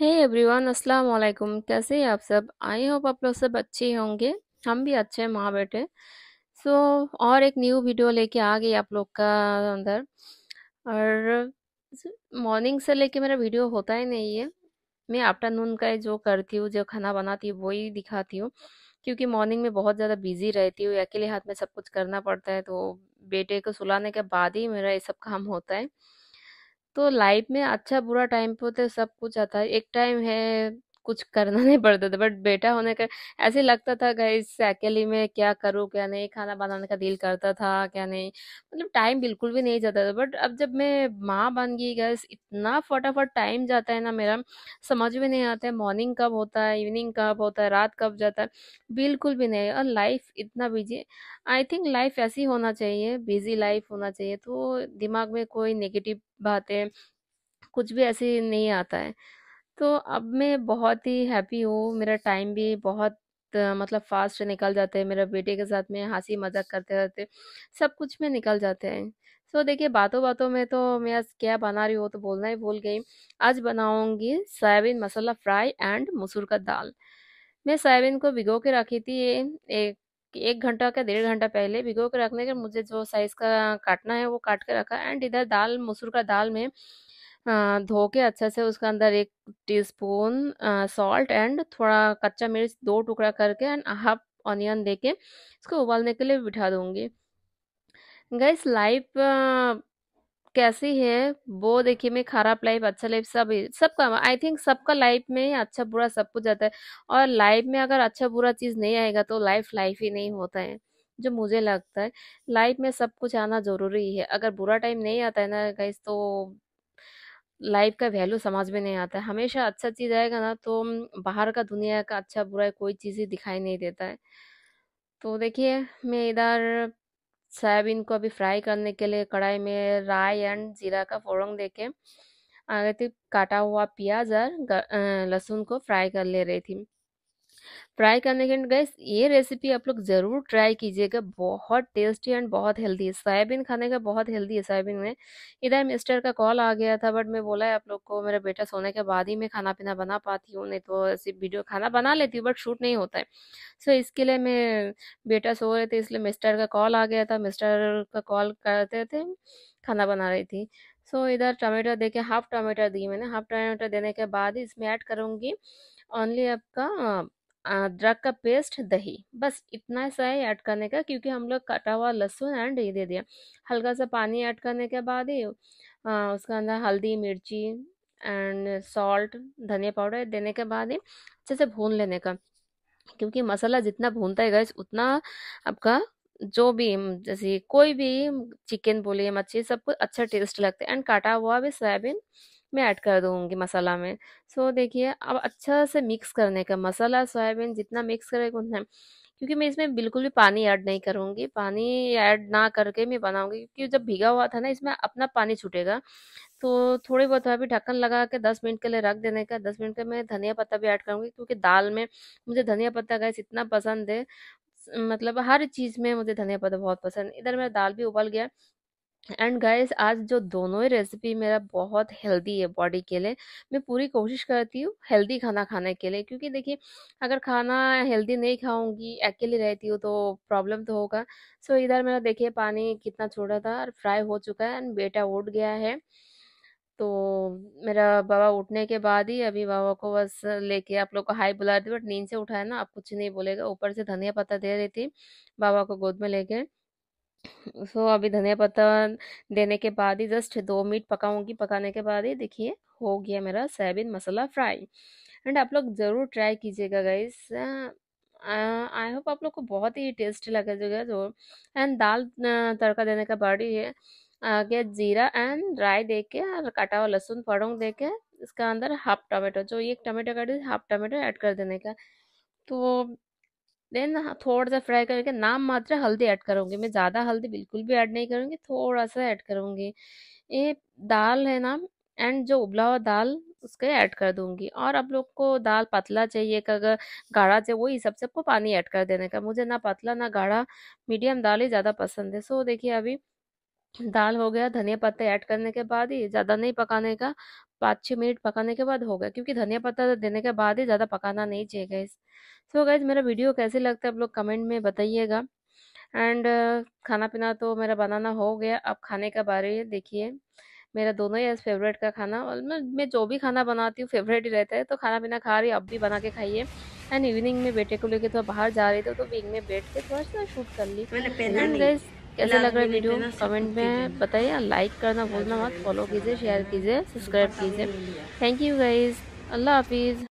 Hey everyone अस्सलाम वालेकुम कैसे हैं आप सब आई होप आप लोग सब अच्छे होंगे हम भी अच्छे हैं माँ बेटे सो so, और एक न्यू वीडियो लेके आ गई आप लोग का अंदर और मॉर्निंग से लेके मेरा वीडियो होता ही नहीं है मैं आफ्टरनून का जो करती हूँ जो खाना बनाती हूँ वही दिखाती हूँ क्योंकि मॉर्निंग में बहुत ज़्यादा बिजी रहती हूँ अकेले हाथ में सब कुछ करना पड़ता है तो बेटे को सुलाने के बाद ही मेरा ये सब काम होता है तो लाइफ में अच्छा बुरा टाइम पे तो सब कुछ आता है एक टाइम है कुछ करना नहीं पड़ता था बट बेटा होने का ऐसे लगता था गाइस अकेले में क्या करूँ क्या नहीं खाना बनाने का दिल करता था क्या नहीं मतलब टाइम बिल्कुल भी नहीं जाता था बट अब जब मैं माँ बन गई गई इतना फटाफट टाइम जाता है ना मेरा समझ में नहीं आता है मॉर्निंग कब होता है इवनिंग कब होता है रात कब जाता है बिल्कुल भी नहीं और लाइफ इतना बिजी आई थिंक लाइफ ऐसी होना चाहिए बिजी लाइफ होना चाहिए तो दिमाग में कोई नेगेटिव बातें कुछ भी ऐसे नहीं आता है तो अब मैं बहुत ही हैप्पी हूँ मेरा टाइम भी बहुत मतलब फास्ट निकल जाते हैं मेरे बेटे के साथ में हंसी मज़ाक करते रहते सब कुछ में निकल जाते हैं तो देखिए बातों-बातों में तो मैं आज क्या बना रही हूँ तो बोलना ही भूल गई। आज बनाऊँगी सोयाबीन मसाला फ्राई एंड मसूर का दाल। मैं सोयाबीन को भिगो के रखी थी एक एक घंटा का डेढ़ घंटा पहले भिगो के रखने के मुझे जो साइज़ का काटना है वो काट के रखा एंड इधर दाल मसूर का दाल में हाँ, धो के अच्छे से उसके अंदर एक टीस्पून सॉल्ट एंड थोड़ा कच्चा मिर्च दो टुकड़ा करके एंड हाफ ऑनियन दे के इसको उबालने के लिए बिठा दूँगी गैस लाइफ कैसी है वो देखिए मैं खराब लाइफ अच्छा लाइफ सब सबका आई थिंक सबका लाइफ में अच्छा बुरा सब कुछ आता है और लाइफ में अगर अच्छा बुरा चीज़ नहीं आएगा तो लाइफ लाइफ ही नहीं होता है जो मुझे लगता है लाइफ में सब कुछ आना ज़रूरी है अगर बुरा टाइम नहीं आता है ना गैस तो लाइफ का वैल्यू समझ में नहीं आता है हमेशा अच्छा चीज़ आएगा ना तो बाहर का दुनिया का अच्छा बुरा कोई चीज़ ही दिखाई नहीं देता है तो देखिए मैं इधर सोयाबीन को अभी फ्राई करने के लिए कढ़ाई में राई एंड जीरा का फोरन दे के आगे थी काटा हुआ प्याज और लहसुन को फ्राई कर ले रही थी फ्राई करने के गैस ये रेसिपी आप लोग ज़रूर ट्राई कीजिएगा बहुत टेस्टी एंड बहुत हेल्दी है सोयाबीन खाने का बहुत हेल्दी है सोयाबीन में इधर मिस्टर का कॉल आ गया था बट मैं बोला है आप लोग को मेरा बेटा सोने के बाद ही मैं खाना पीना बना पाती हूँ नहीं तो ऐसी वीडियो खाना बना लेती हूँ बट शूट नहीं होता है सो so, इसके लिए मैं बेटा सो रहे थे इसलिए मिस्टर का कॉल आ गया था मिस्टर का कॉल करते थे खाना बना रही थी सो so, इधर टमाटर दे के हाफ टमाटर दी मैंने हाफ टमाटर देने के बाद इसमें ऐड करूँगी ओनली आपका अदरक का पेस्ट दही बस इतना सा ही ऐड करने का क्योंकि हम लोग कटा हुआ लहसुन एंड ये दे दिया हल्का सा पानी ऐड करने के बाद ही उसका अंदर हल्दी मिर्ची एंड सॉल्ट धनिया पाउडर देने के बाद ही अच्छे से भून लेने का क्योंकि मसाला जितना भूनता है गैस उतना आपका जो भी जैसे कोई भी चिकन बोलिए मच्छी सब कुछ अच्छा टेस्ट लगता है एंड काटा हुआ भी सोयाबीन मैं ऐड कर दूंगी मसाला में सो so, देखिए अब अच्छा से मिक्स करने का मसाला सोयाबीन जितना मिक्स करेगा उतना क्योंकि मैं इसमें बिल्कुल भी पानी ऐड नहीं करूँगी पानी ऐड ना करके मैं बनाऊँगी क्योंकि जब भीगा हुआ था ना इसमें अपना पानी छूटेगा तो थोड़ी बहुत अभी ढक्कन लगा के दस मिनट के लिए रख देने का दस मिनट के मैं धनिया पत्ता भी ऐड करूँगी क्योंकि दाल में मुझे धनिया पत्ता गैस इतना पसंद है मतलब हर चीज़ में मुझे धनिया पत्ता बहुत पसंद इधर मेरा दाल भी उबल गया एंड गाइस आज जो दोनों ही रेसिपी मेरा बहुत हेल्दी है बॉडी के लिए मैं पूरी कोशिश करती हूँ हेल्दी खाना खाने के लिए क्योंकि देखिए अगर खाना हेल्दी नहीं खाऊंगी अकेली रहती हूँ तो प्रॉब्लम तो होगा सो इधर मेरा देखिए पानी कितना छोटा था और फ्राई हो चुका है एंड बेटा उठ गया है तो मेरा बाबा उठने के बाद ही अभी बाबा को बस लेके आप लोग को हाई बुला दी बट नींद से उठाया ना आप कुछ नहीं बोलेगा ऊपर से धनिया पत्ता दे रही थी बाबा को गोद में लेके सो so, अभी धनिया पत्ता देने के बाद ही जस्ट दो मिनट पकाऊंगी पकाने के बाद ही देखिए हो गया मेरा सोयाबीन मसाला फ्राई एंड आप लोग ज़रूर ट्राई कीजिएगा गाइस आई होप आप लोग को बहुत ही टेस्टी लगेगा जो एंड दाल तड़का देने का बाद ही है आगे जीरा एंड राई दे के और काटा हुआ लहसुन फड़ोंग दे के इसका अंदर हाफ टमाटो जो एक टमाटो का हाफ टमाटो ऐड कर देने का तो देन थोड़ा सा फ्राई करके नाम मात्र हल्दी ऐड करूँगी मैं ज़्यादा हल्दी बिल्कुल भी ऐड नहीं करूँगी थोड़ा सा ऐड करूँगी ये दाल है ना एंड जो उबला हुआ दाल उसके ऐड कर दूंगी और आप लोग को दाल पतला चाहिए अगर गाढ़ा चाहिए वही सबसे आपको पानी ऐड कर देने का मुझे ना पतला ना गाढ़ा मीडियम दाल ही ज़्यादा पसंद है सो देखिए अभी दाल हो गया धनिया पत्ता ऐड करने के बाद ही ज़्यादा नहीं पकाने का पाँच छः मिनट पकाने के बाद हो गया क्योंकि धनिया पत्ता तो देने के बाद ही ज़्यादा पकाना नहीं चाहिए इस सो so गाइज मेरा वीडियो कैसे लगता है आप लोग कमेंट में बताइएगा एंड uh, खाना पीना तो मेरा बनाना हो गया अब खाने का बारे देखिए मेरा दोनों ही फेवरेट का खाना और मैं मैं जो भी खाना बनाती हूँ फेवरेट ही रहता है तो खाना पीना खा रही अब भी बना के खाइए एंड इवनिंग में बेटे को लेके थोड़ा बाहर जा रही थी तो विंग में बैठ के थोड़ा सा शूट कर ली कैसा लग रहा है वीडियो कमेंट में बताइए लाइक करना भूलना मत फॉलो कीजिए शेयर कीजिए सब्सक्राइब कीजिए थैंक यू गाइज अल्लाह हाफिज़